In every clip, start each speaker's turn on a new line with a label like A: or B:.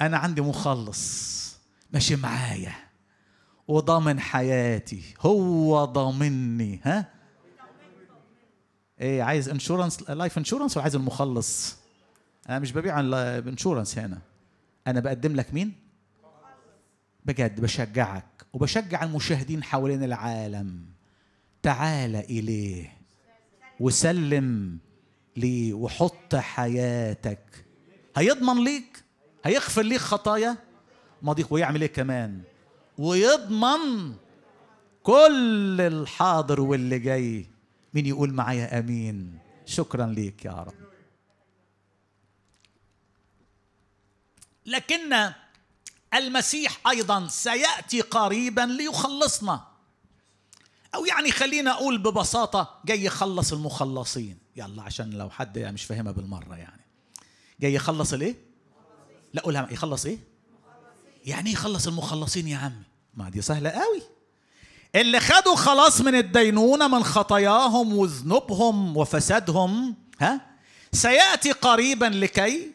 A: انا عندي مخلص ماشي معايا وضامن حياتي هو ضامني ها ايه عايز انشورنس لايف انشورنس ولا عايز المخلص انا مش ببيع عن انشورنس هنا انا بقدم لك مين بجد بشجعك وبشجع المشاهدين حوالين العالم تعال اليه وسلم ليه وحط حياتك هيضمن ليك هيغفر ليك خطايا ماضيك ويعمل ايه كمان ويضمن كل الحاضر واللي جاي مين يقول معايا امين شكرا ليك يا رب لكن المسيح ايضا سياتي قريبا ليخلصنا او يعني خلينا اقول ببساطه جاي يخلص المخلصين يلا عشان لو حد يعني مش فاهمها بالمره يعني جاي يخلص الايه لا قولها يخلص ايه يعني إيه يخلص المخلصين يا عم؟ ما دي سهله قوي اللي خدوا خلاص من الدينونه من خطاياهم وذنوبهم وفسادهم ها سياتي قريبا لكي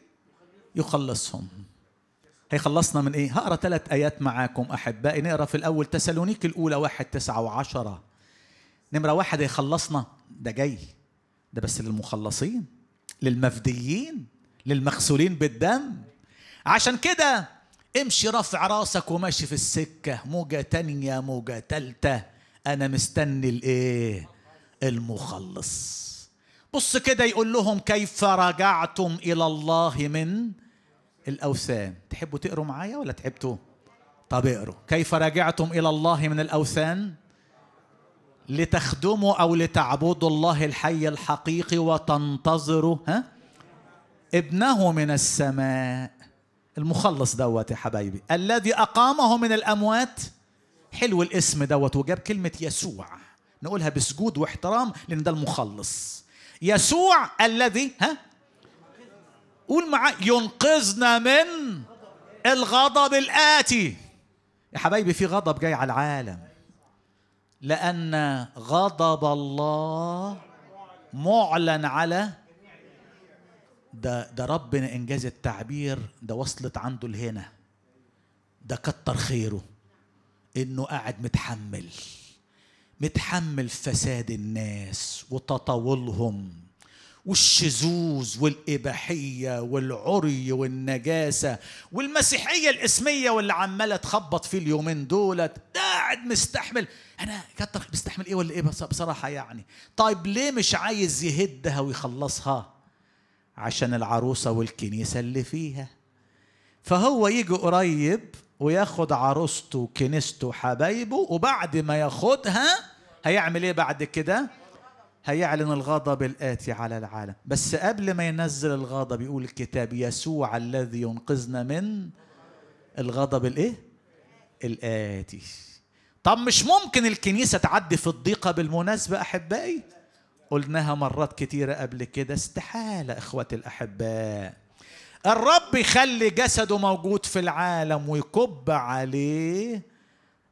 A: يخلصهم هيخلصنا من ايه هقرا ثلاث ايات معاكم احبائي نقرا في الاول تسالونيك الاولى واحد تسعة وعشرة نمرة واحد هيخلصنا ده جاي ده بس للمخلصين للمفديين للمغسولين بالدم عشان كده امشي رافع راسك وماشي في السكة موجة تانية موجة تالتة أنا مستني الإيه المخلص بص كده يقول لهم كيف رجعتم إلى الله من الأوثان تحبوا تقروا معايا ولا تعبتوا طب اقروا كيف رجعتم إلى الله من الأوثان لتخدموا أو لتعبدوا الله الحي الحقيقي وتنتظروا ها ابنه من السماء المخلص دوت يا حبايبي الذي أقامه من الأموات حلو الاسم دوت وجاب كلمة يسوع نقولها بسجود واحترام لأن ده المخلص يسوع الذي ها قول معاه ينقذنا من الغضب الآتي يا حبايبي في غضب جاي على العالم لأن غضب الله معلن على ده ده ربنا انجاز التعبير ده وصلت عنده لهنا ده كتر خيره انه قاعد متحمل متحمل فساد الناس وتطاولهم والشذوذ والإباحية والعري والنجاسة والمسيحية الإسمية واللي عمالة تخبط فيه اليومين دولت قاعد مستحمل أنا كتر مستحمل إيه ولا إيه بصراحة يعني طيب ليه مش عايز يهدها ويخلصها عشان العروسة والكنيسة اللي فيها فهو يجي قريب وياخد عروسته وكنيسته وحبايبه وبعد ما ياخدها هيعمل ايه بعد كده هيعلن الغضب الآتي على العالم بس قبل ما ينزل الغضب يقول الكتاب يسوع الذي ينقذنا من الغضب الايه الآتي طب مش ممكن الكنيسة تعدي في الضيقة بالمناسبة أحبائي قلناها مرات كتيرة قبل كده استحالة إخوتي الأحباء الرب يخلي جسده موجود في العالم ويكب عليه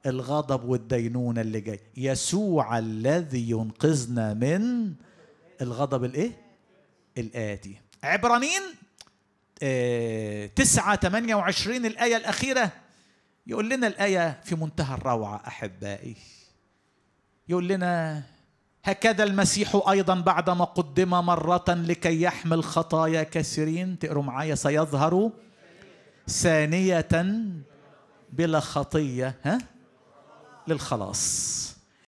A: الغضب والدينونة اللي جاي يسوع الذي ينقذنا من الغضب الايه الآتي عبرانين آه، تسعة ثمانية وعشرين الآية الأخيرة يقول لنا الآية في منتهى الروعة أحبائي يقول لنا هكذا المسيح أيضا بعدما قدم مرة لكي يحمل خطايا كثيرين تقروا معايا سيظهر ثانية بلا خطية ها للخلاص